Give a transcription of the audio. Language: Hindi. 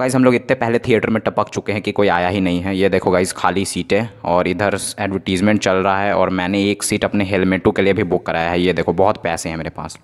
गाइज़ हम लोग इतने पहले थिएटर में टपक चुके हैं कि कोई आया ही नहीं है ये देखो गाइज़ खाली सीटें और इधर एडवर्टीज़मेंट चल रहा है और मैंने एक सीट अपने हेलमेटों के लिए भी बुक कराया है ये देखो बहुत पैसे हैं मेरे पास